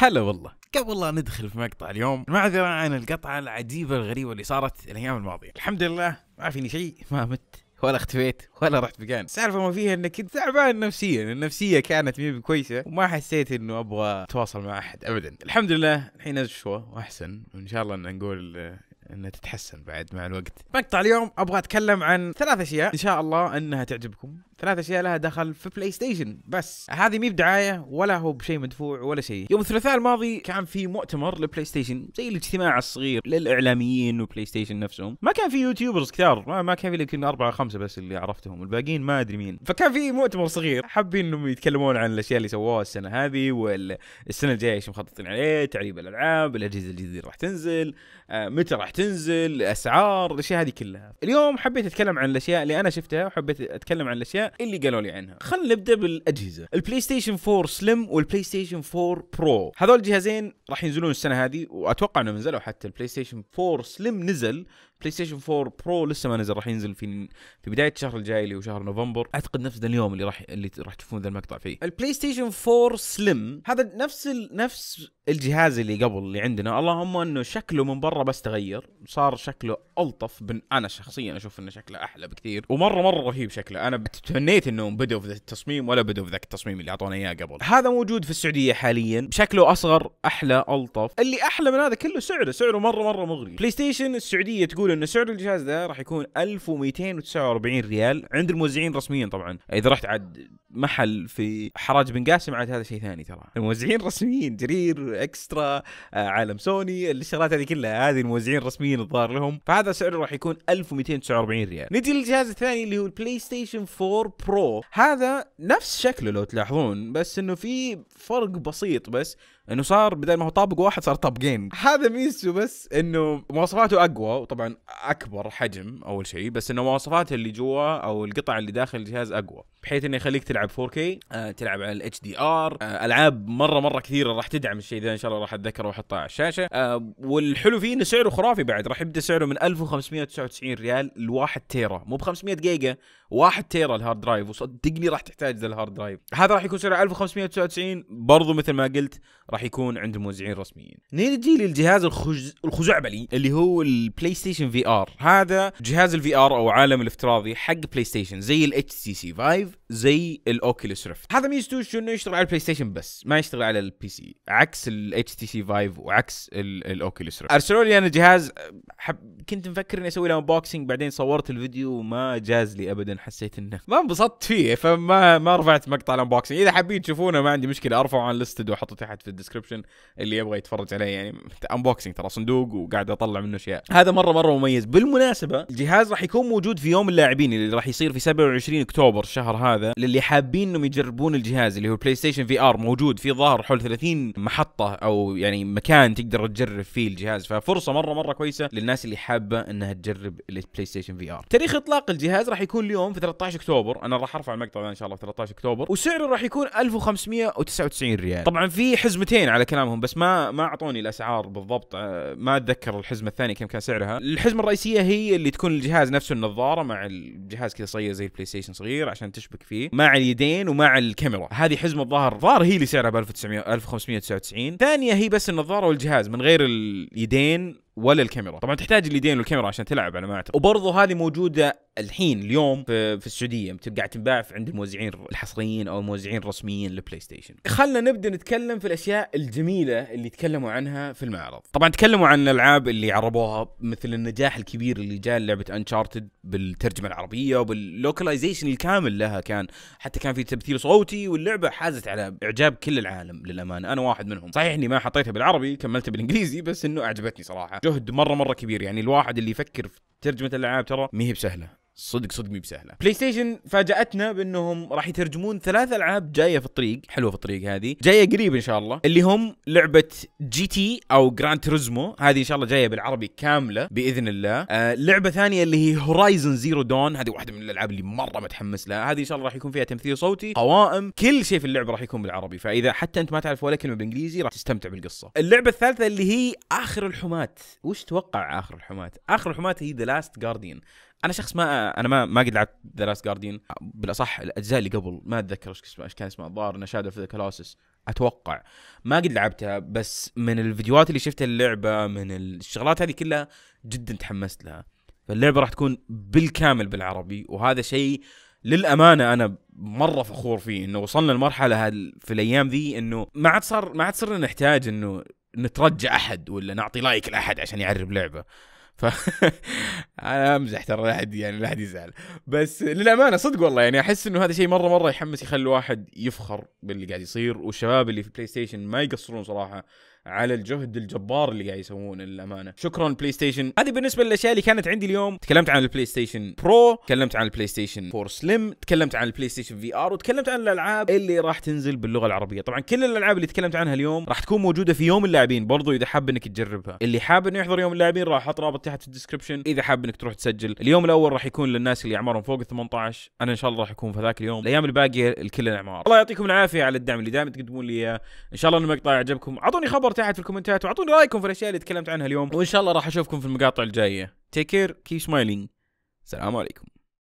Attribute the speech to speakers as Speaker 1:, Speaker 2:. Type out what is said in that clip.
Speaker 1: هلا والله قبل لا ندخل في مقطع اليوم معذرة عن القطعة العجيبة الغريبة اللي صارت الأيام الماضية الحمد لله ما فيني شيء ما مت ولا اختفيت ولا رحت مكان السالفه ما فيها انك كنت تعبان نفسيا النفسيه كانت مي كويسه وما حسيت انه ابغى اتواصل مع احد ابدا الحمد لله الحين اشوى واحسن وان شاء الله ان نقول انها تتحسن بعد مع الوقت مقطع اليوم ابغى اتكلم عن ثلاث اشياء ان شاء الله انها تعجبكم ثلاث اشياء لها دخل في بلاي ستيشن بس هذه مي بدعايه ولا هو بشيء مدفوع ولا شيء يوم الثلاثاء الماضي كان في مؤتمر لبلاي ستيشن زي الاجتماع الصغير للاعلاميين وبلاي ستيشن نفسهم ما كان في يوتيوبرز كثار ما, كان في يمكن اربعه خمسه بس اللي عرفتهم الباقيين ما ادري مين فكان في مؤتمر صغير حابين انهم يتكلمون عن الاشياء اللي سووها السنه هذه والسنه الجايه ايش مخططين عليه تعريب الالعاب الاجهزه الجديده راح تنزل آه، متى راح تنزل اسعار الاشياء هذه كلها اليوم حبيت اتكلم عن الاشياء اللي انا شفتها وحبيت اتكلم عن الاشياء اللي قالوا لي عنها خلينا نبدا بالاجهزه البلاي ستيشن 4 سليم والبلاي ستيشن 4 برو هذول الجهازين راح ينزلون السنه هذه واتوقع انه نزلوا حتى البلاي ستيشن 4 سليم نزل بلاي ستيشن 4 برو لسه ما نزل راح ينزل في في بدايه الشهر الجاي اللي هو شهر نوفمبر اعتقد نفس ذا اليوم اللي راح اللي راح تشوفون ذا المقطع فيه البلاي ستيشن 4 سليم هذا نفس ال... نفس الجهاز اللي قبل اللي عندنا اللهم انه شكله من برا بس تغير صار شكله الطف بن انا شخصيا اشوف انه شكله احلى بكثير ومره مره رهيب شكله انا تمنيت انهم بدوا في ذا التصميم ولا بدوا في ذاك التصميم اللي اعطونا اياه قبل هذا موجود في السعوديه حاليا شكله اصغر احلى الطف اللي احلى من هذا كله سعره سعره مره مره مغري بلاي ستيشن السعوديه تقول يقول ان سعر الجهاز ذا راح يكون 1249 ريال عند الموزعين رسميا طبعا اذا رحت عاد محل في حراج بن قاسم عاد هذا شيء ثاني ترى الموزعين رسميين جرير اكسترا آه، عالم سوني الشغلات هذه كلها هذه الموزعين رسميين الظاهر لهم فهذا سعره راح يكون 1249 ريال نجي للجهاز الثاني اللي هو البلاي ستيشن 4 برو هذا نفس شكله لو تلاحظون بس انه في فرق بسيط بس انه صار بدل ما هو طابق واحد صار طابقين هذا ميزته بس انه مواصفاته اقوى وطبعا اكبر حجم اول شيء بس انه مواصفات اللي جوا او القطع اللي داخل الجهاز اقوى بحيث انه يخليك تلعب 4K آه تلعب على الاتش دي ار آه، العاب مره مره كثيره راح تدعم الشيء ذا ان شاء الله راح اتذكره واحطها على الشاشه آه والحلو فيه انه سعره خرافي بعد راح يبدا سعره من 1599 ريال ل 1 تيرا مو ب 500 جيجا 1 تيرا الهارد درايف وصدقني راح تحتاج ذا الهارد درايف هذا راح يكون سعره 1599 برضو مثل ما قلت راح يكون عند موزعين رسميين نيجي للجهاز الخز... الخزعبلي اللي هو البلاي ستيشن ستيشن في ار هذا جهاز الفي ار او عالم الافتراضي حق بلاي ستيشن زي الاتش تي سي 5 زي الاوكيوليس ريفت هذا ميزته شو انه يشتغل على البلاي ستيشن بس ما يشتغل على البي سي عكس الاتش تي سي 5 وعكس الاوكيوليس ريفت ارسلوا لي انا جهاز حب... كنت مفكر اني اسوي له انبوكسنج بعدين صورت الفيديو وما جاز لي ابدا حسيت انه ما انبسطت فيه فما ما رفعت مقطع الانبوكسنج اذا حابين تشوفونه ما عندي مشكله ارفعه عن الاستد واحطه تحت في الديسكربشن اللي يبغى يتفرج عليه يعني انبوكسنج ترى صندوق وقاعد اطلع منه اشياء هذا مره مره مميز بالمناسبه الجهاز راح يكون موجود في يوم اللاعبين اللي راح يصير في 27 اكتوبر الشهر هذا للي حابين انهم يجربون الجهاز اللي هو بلاي ستيشن في ار موجود في ظهر حول 30 محطه او يعني مكان تقدر تجرب فيه الجهاز ففرصه مره مره كويسه للناس اللي حابه انها تجرب البلاي ستيشن في ار تاريخ اطلاق الجهاز راح يكون اليوم في 13 اكتوبر انا راح ارفع المقطع ان شاء الله في 13 اكتوبر وسعره راح يكون 1599 ريال طبعا في حزمتين على كلامهم بس ما ما اعطوني الاسعار بالضبط آه، ما اتذكر الحزمه الثانيه كم كان سعرها الحزمة الحزمه الرئيسيه هي اللي تكون الجهاز نفسه النظاره مع الجهاز كذا صغير زي البلاي ستيشن صغير عشان تشبك فيه مع اليدين ومع الكاميرا هذه حزمه الظاهر ظاهر هي اللي سعرها ب 1900 1599 ثانيه هي بس النظاره والجهاز من غير اليدين ولا الكاميرا طبعا تحتاج اليدين والكاميرا عشان تلعب على ما اعتقد وبرضه هذه موجوده الحين اليوم في, في السعوديه قاعد تنباع عند الموزعين الحصريين او الموزعين الرسميين للبلاي ستيشن. خلنا نبدا نتكلم في الاشياء الجميله اللي تكلموا عنها في المعرض. طبعا تكلموا عن الالعاب اللي عربوها مثل النجاح الكبير اللي جاء لعبه انشارتد بالترجمه العربيه وباللوكلايزيشن الكامل لها كان حتى كان في تمثيل صوتي واللعبه حازت على اعجاب كل العالم للامانه انا واحد منهم. صحيح اني ما حطيتها بالعربي كملتها بالانجليزي بس انه اعجبتني صراحه. جهد مره مره كبير يعني الواحد اللي يفكر في ترجمه الالعاب ترى ما هي بسهله صدق صدق مي بسهله بلاي ستيشن فاجاتنا بانهم راح يترجمون ثلاث العاب جايه في الطريق حلوه في الطريق هذه جايه قريب ان شاء الله اللي هم لعبه جي تي او جراند توريزمو هذه ان شاء الله جايه بالعربي كامله باذن الله آه لعبه ثانيه اللي هي هورايزن زيرو دون هذه واحده من الالعاب اللي مره متحمس لها هذه ان شاء الله راح يكون فيها تمثيل صوتي قوائم كل شيء في اللعبه راح يكون بالعربي فاذا حتى انت ما تعرف ولا كلمه بالانجليزي راح تستمتع بالقصه اللعبه الثالثه اللي هي اخر الحمات وش توقع اخر الحمات اخر الحمات هي ذا لاست جارديان انا شخص ما انا ما ما قد لعبت ذا لاست جارديان بالاصح الاجزاء اللي قبل ما اتذكر ايش اسمه ايش كان اسمه الظاهر انه شادو اوف ذا كلاسس اتوقع ما قد لعبتها بس من الفيديوهات اللي شفتها اللعبه من الشغلات هذه كلها جدا تحمست لها فاللعبه راح تكون بالكامل بالعربي وهذا شيء للامانه انا مره فخور فيه انه وصلنا لمرحله في الايام ذي انه ما عاد صار ما عاد صرنا نحتاج انه نترجى احد ولا نعطي لايك لاحد عشان يعرب لعبه ف انا امزح ترى لا احد يعني لا احد يزعل بس للامانه صدق والله يعني احس انه هذا شيء مره مره يحمس يخلي الواحد يفخر باللي قاعد يصير والشباب اللي في بلاي ستيشن ما يقصرون صراحه على الجهد الجبار اللي قاعد يسوونه للامانه شكرا بلاي ستيشن هذه بالنسبه للاشياء اللي كانت عندي اليوم تكلمت عن البلاي ستيشن برو تكلمت عن البلاي ستيشن 4 سليم تكلمت عن البلاي ستيشن في ار وتكلمت عن الالعاب اللي راح تنزل باللغه العربيه طبعا كل الالعاب اللي تكلمت عنها اليوم راح تكون موجوده في يوم اللاعبين برضو اذا حاب انك تجربها اللي حاب انه يحضر يوم اللاعبين راح احط رابط تحت في الديسكربشن اذا حاب انك تروح تسجل اليوم الاول راح يكون للناس اللي اعمارهم فوق ال 18 انا ان شاء الله راح اكون في ذاك اليوم الايام الباقيه الكل الاعمار الله يعطيكم العافيه على الدعم اللي دائما تقدمون لي اياه ان شاء الله المقطع عجبكم اعطوني خبر تحت في الكومنتات واعطوني رايكم في الاشياء اللي تكلمت عنها اليوم وان شاء الله راح اشوفكم في المقاطع الجايه تيك كير كيف سمايلينج السلام عليكم